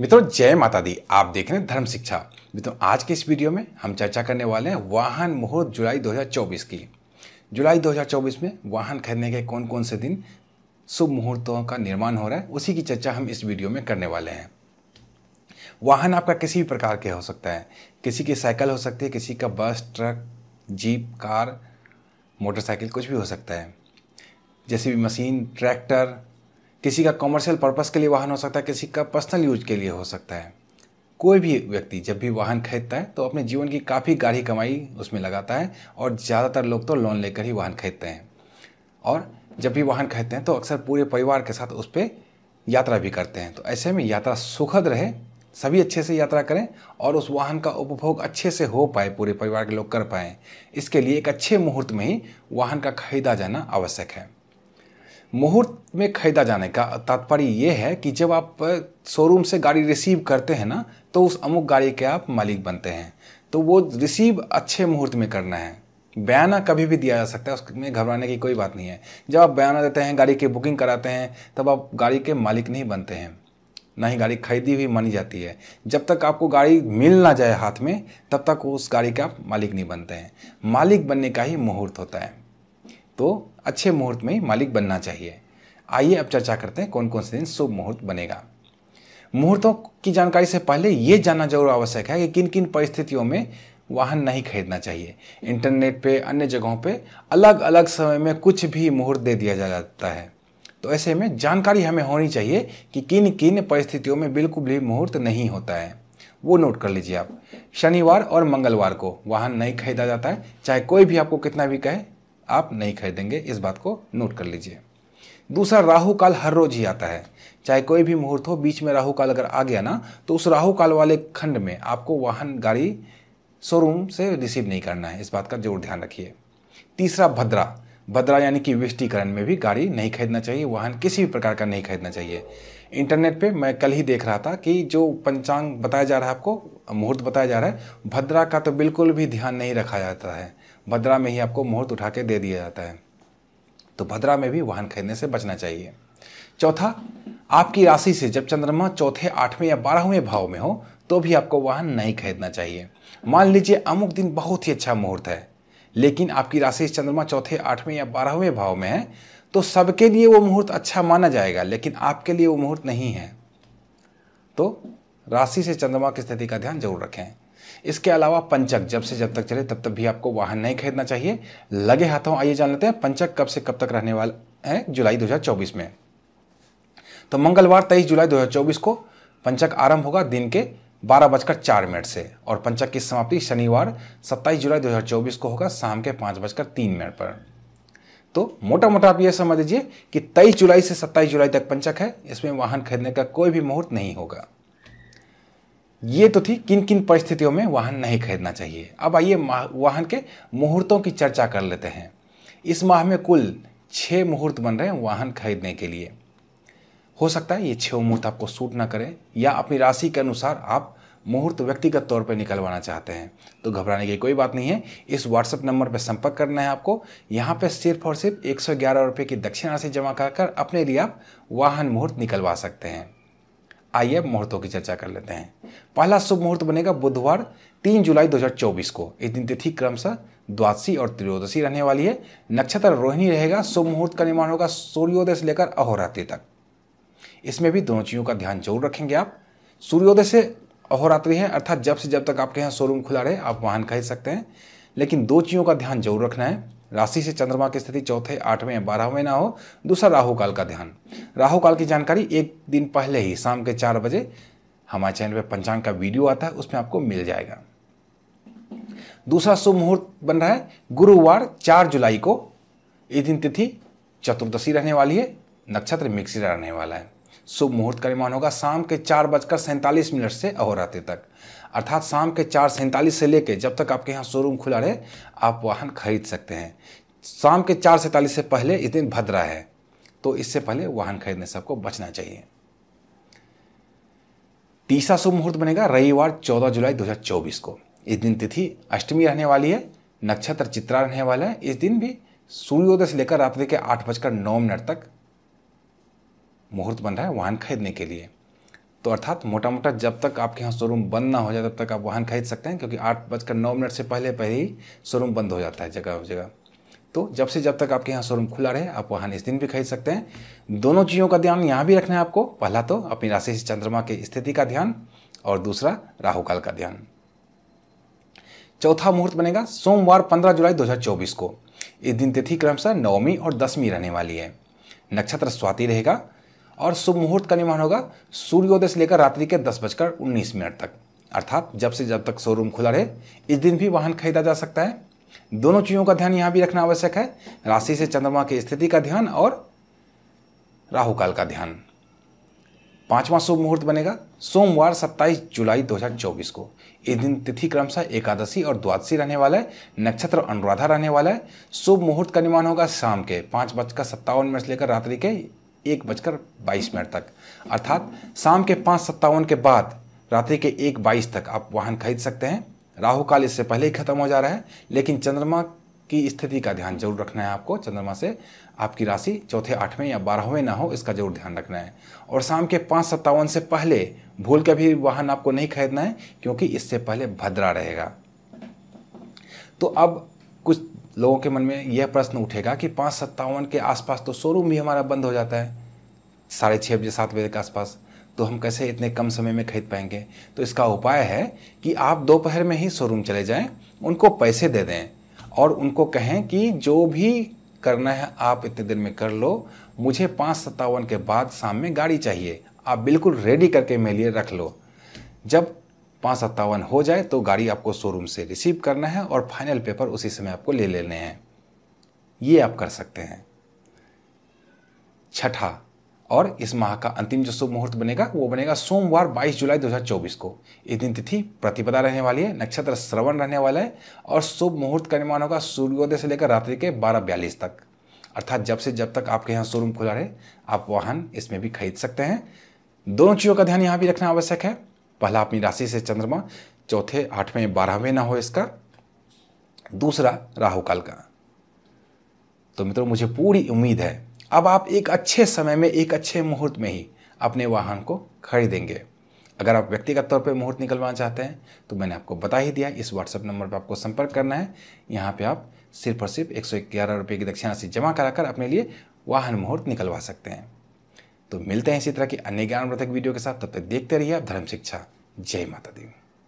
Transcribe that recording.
मित्रों जय माता दी आप देख रहे हैं धर्म शिक्षा मित्रों आज के इस वीडियो में हम चर्चा करने वाले हैं वाहन मुहूर्त जुलाई 2024 की जुलाई 2024 में वाहन खरीदने के कौन कौन से दिन शुभ मुहूर्तों का निर्माण हो रहा है उसी की चर्चा हम इस वीडियो में करने वाले हैं वाहन आपका किसी भी प्रकार के हो सकता है किसी की साइकिल हो सकती है किसी का bus truck jeep car motorcycle कुछ भी हो सकता है जैसे भी मशीन ट्रैक्टर किसी का कॉमर्शियल पर्पस के लिए वाहन हो सकता है किसी का पर्सनल यूज के लिए हो सकता है कोई भी व्यक्ति जब भी वाहन खरीदता है तो अपने जीवन की काफ़ी गाढ़ी कमाई उसमें लगाता है और ज़्यादातर लोग तो लोन लेकर ही वाहन खरीदते हैं और जब भी वाहन खरीदते हैं तो अक्सर पूरे परिवार के साथ उस पर यात्रा भी करते हैं तो ऐसे में यात्रा सुखद रहे सभी अच्छे से यात्रा करें और उस वाहन का उपभोग अच्छे से हो पाए पूरे परिवार के लोग कर पाएँ इसके लिए एक अच्छे मुहूर्त में ही वाहन का खरीदा जाना आवश्यक है मुहूर्त में खरीदा जाने का तात्पर्य ये है कि जब आप शोरूम से गाड़ी रिसीव करते हैं ना तो उस अमुक गाड़ी के आप मालिक बनते हैं तो वो रिसीव अच्छे मुहूर्त में करना है बयाना कभी भी दिया जा सकता है उसमें घबराने की कोई बात नहीं है जब आप बयाना देते हैं गाड़ी की बुकिंग कराते हैं तब आप गाड़ी के मालिक नहीं बनते हैं ना ही गाड़ी खरीदी हुई मानी जाती है जब तक आपको गाड़ी मिल ना जाए हाथ में तब तक उस गाड़ी के आप मालिक नहीं बनते हैं मालिक बनने का ही मुहूर्त होता है तो अच्छे मुहूर्त में मालिक बनना चाहिए आइए अब चर्चा करते हैं कौन कौन से दिन शुभ मुहूर्त बनेगा मुहूर्तों की जानकारी से पहले ये जानना जरूर आवश्यक है कि किन किन परिस्थितियों में वाहन नहीं खरीदना चाहिए इंटरनेट पे अन्य जगहों पे अलग अलग समय में कुछ भी मुहूर्त दे दिया जाता है तो ऐसे में जानकारी हमें होनी चाहिए कि किन किन परिस्थितियों में बिल्कुल भी मुहूर्त नहीं होता है वो नोट कर लीजिए आप शनिवार और मंगलवार को वाहन नहीं खरीदा जाता है चाहे कोई भी आपको कितना भी कहे आप नहीं खरीदेंगे इस बात को नोट कर लीजिए दूसरा राहु काल हर रोज ही आता है चाहे कोई भी मुहूर्त हो बीच में राहु काल अगर आ गया ना तो उस राहु काल वाले खंड में आपको वाहन गाड़ी शोरूम से रिसीव नहीं करना है इस बात का जरूर ध्यान रखिए तीसरा भद्रा भद्रा यानी कि विष्टीकरण में भी गाड़ी नहीं खरीदना चाहिए वाहन किसी भी प्रकार का नहीं खरीदना चाहिए इंटरनेट पे मैं कल ही देख रहा था कि जो पंचांग बताया जा रहा है आपको मुहूर्त बताया जा रहा है भद्रा का तो बिल्कुल भी ध्यान नहीं रखा जाता है भद्रा में ही आपको मुहूर्त उठा के दे दिया जाता है तो भद्रा में भी वाहन खरीदने से बचना चाहिए चौथा आपकी राशि से जब चंद्रमा चौथे आठवें या बारहवें भाव में हो तो भी आपको वाहन नहीं खरीदना चाहिए मान लीजिए अमुक दिन बहुत ही अच्छा मुहूर्त है लेकिन आपकी राशि चंद्रमा चौथे आठवें या बारहवें भाव में है तो सबके लिए वो मुहूर्त अच्छा माना जाएगा लेकिन आपके लिए वो मुहूर्त नहीं है तो राशि से चंद्रमा की स्थिति का ध्यान जरूर रखें इसके अलावा पंचक जब से जब तक चले तब तक भी आपको वाहन नहीं खरीदना चाहिए लगे हाथों आइए जान लेते हैं पंचक कब से कब तक रहने वाले हैं जुलाई 2024 में तो मंगलवार 23 जुलाई 2024 को पंचक आरंभ होगा दिन के बारह बजकर चार मिनट से और पंचक की समाप्ति शनिवार 27 जुलाई 2024 को होगा शाम के पाँच बजकर तीन मिनट पर तो मोटा मोटा आप ये समझ लीजिए कि 23 जुलाई से 27 जुलाई तक पंचक है इसमें वाहन खरीदने का कोई भी मुहूर्त नहीं होगा ये तो थी किन किन परिस्थितियों में वाहन नहीं खरीदना चाहिए अब आइए वाहन के मुहूर्तों की चर्चा कर लेते हैं इस माह में कुल छः मुहूर्त बन रहे हैं वाहन खरीदने के लिए हो सकता है ये छः मुहूर्त आपको सूट ना करें या अपनी राशि के अनुसार आप मुहूर्त व्यक्तिगत तौर पर निकलवाना चाहते हैं तो घबराने की कोई बात नहीं है इस व्हाट्सएप नंबर पर संपर्क करना है आपको यहाँ पर सिर्फ और सिर्फ एक सौ ग्यारह रुपये की दक्षिण राशि जमा कर अपने लिए आप वाहन मुहूर्त निकलवा सकते हैं आइए मुहूर्तों की चर्चा कर लेते हैं पहला शुभ मुहूर्त बनेगा बुधवार 3 जुलाई 2024 को इस दिन तिथि क्रमशः द्वादशी और त्रयोदशी रहने वाली है नक्षत्र रोहिणी रहेगा शुभ मुहूर्त का निर्माण होगा सूर्योदय से लेकर अहोरात्रि तक इसमें भी दोनों चीज़ों का ध्यान जरूर रखेंगे आप सूर्योदय से अहोरात्रि है अर्थात जब से जब तक आपके यहाँ शोरूम खुला रहे आप वाहन खरीद सकते हैं लेकिन दो चीज़ों का ध्यान जरूर रखना है राशि से चंद्रमा की स्थिति चौथे आठवें या बारहवें ना हो दूसरा राहु काल का ध्यान राहु काल की जानकारी एक दिन पहले ही शाम के चार बजे हमारे चैनल पर पंचांग का वीडियो आता है उसमें आपको मिल जाएगा दूसरा शुभ मुहूर्त बन रहा है गुरुवार चार जुलाई को इस दिन तिथि चतुर्दशी रहने वाली है नक्षत्र मिक्सी रहने वाला है शुभ मुहूर्त का निर्माण होगा शाम के चार बजकर सैंतालीस मिनट से अहोरात्रि तक अर्थात शाम के चार सैंतालीस से लेकर जब तक आपके यहाँ शोरूम खुला रहे आप वाहन खरीद सकते हैं शाम के चार सैंतालीस से पहले इस दिन भद्रा है तो इससे पहले वाहन खरीदने से आपको बचना चाहिए तीसरा शुभ मुहूर्त बनेगा रविवार 14 जुलाई 2024 को इस दिन तिथि अष्टमी रहने वाली है नक्षत्र चित्रा रहने वाला है इस दिन भी सूर्योदय से लेकर रात्रि के आठ बजकर नौ मिनट तक मुहूर्त बन रहा है वाहन खरीदने के लिए तो अर्थात मोटा मोटा जब तक आपके यहाँ शोरूम बंद ना हो जाए तब तक आप वाहन खरीद सकते हैं क्योंकि आठ बजकर नौ मिनट से पहले पहले ही शोरूम बंद हो जाता है जगह जगह तो जब से जब तक आपके यहाँ शोरूम खुला रहे आप वाहन इस दिन भी खरीद सकते हैं दोनों चीज़ों का ध्यान यहाँ भी रखना है आपको पहला तो अपनी राशि से चंद्रमा की स्थिति का ध्यान और दूसरा राहुकाल का ध्यान चौथा मुहूर्त बनेगा सोमवार 15 जुलाई 2024 को इस दिन तिथि क्रमशः नवमी और दसवीं रहने वाली है नक्षत्र स्वाति रहेगा और शुभ मुहूर्त का निर्माण होगा सूर्योदय से लेकर रात्रि के दस बजकर उन्नीस मिनट तक अर्थात जब से जब तक शोरूम खुला रहे इस दिन भी वाहन खरीदा जा सकता है दोनों चीज़ों का ध्यान यहाँ भी रखना आवश्यक है राशि से चंद्रमा की स्थिति का ध्यान और राहु काल का ध्यान पांचवा शुभ मुहूर्त बनेगा सोमवार 27 जुलाई 2024 को इस दिन तिथि क्रमशः एकादशी और द्वादशी रहने वाला है नक्षत्र अनुराधा रहने वाला है शुभ मुहूर्त का निर्माण होगा शाम के पाँच बजकर सत्तावन मिनट से लेकर रात्रि के एक बजकर बाईस मिनट तक अर्थात शाम के पाँच सत्तावन के बाद रात्रि के एक बाईस तक आप वाहन खरीद सकते हैं राहु काल इससे पहले ही खत्म हो जा रहा है लेकिन चंद्रमा की स्थिति का ध्यान जरूर रखना है आपको चंद्रमा से आपकी राशि चौथे आठवें या बारहवें ना हो इसका जरूर ध्यान रखना है और शाम के पाँच सत्तावन से पहले भूल के भी वाहन आपको नहीं खरीदना है क्योंकि इससे पहले भद्रा रहेगा तो अब कुछ लोगों के मन में यह प्रश्न उठेगा कि पाँच सत्तावन के आसपास तो शोरूम भी हमारा बंद हो जाता है साढ़े छः बजे सात बजे के आसपास तो हम कैसे इतने कम समय में खरीद पाएंगे तो इसका उपाय है कि आप दोपहर में ही शोरूम चले जाएं उनको पैसे दे दें और उनको कहें कि जो भी करना है आप इतने दिन में कर लो मुझे पाँच सत्तावन के बाद शाम में गाड़ी चाहिए आप बिल्कुल रेडी करके मेरे लिए रख लो जब पाँच सत्तावन हो जाए तो गाड़ी आपको शोरूम से रिसीव करना है और फाइनल पेपर उसी समय आपको ले लेने हैं ये आप कर सकते हैं छठा और इस माह का अंतिम जो शुभ मुहूर्त बनेगा वो बनेगा सोमवार 22 जुलाई 2024 को इस दिन तिथि प्रतिपदा रहने वाली है नक्षत्र श्रवण रहने वाला है और शुभ मुहूर्त का निर्माण होगा सूर्योदय से लेकर रात्रि के बारह बयालीस तक अर्थात जब से जब तक आपके यहाँ शोरूम खुला रहे आप वाहन इसमें भी खरीद सकते हैं दोनों चीज़ों का ध्यान यहाँ भी रखना आवश्यक है पहला अपनी राशि से चंद्रमा चौथे आठवें बारहवें ना हो इसका दूसरा राहु काल का तो मित्रों मुझे पूरी उम्मीद है अब आप एक अच्छे समय में एक अच्छे मुहूर्त में ही अपने वाहन को खरीदेंगे अगर आप व्यक्तिगत तौर पर मुहूर्त निकलवाना चाहते हैं तो मैंने आपको बता ही दिया इस व्हाट्सएप नंबर पर आपको संपर्क करना है यहाँ पे आप सिर्फ और सिर्फ एक सौ ग्यारह रुपये की दक्षिणाशी जमा कराकर अपने लिए वाहन मुहूर्त निकलवा सकते हैं तो मिलते हैं इसी तरह की अन्य ज्ञानवर्धक वीडियो के साथ तब तक देखते रहिए आप धर्म शिक्षा जय माता देवी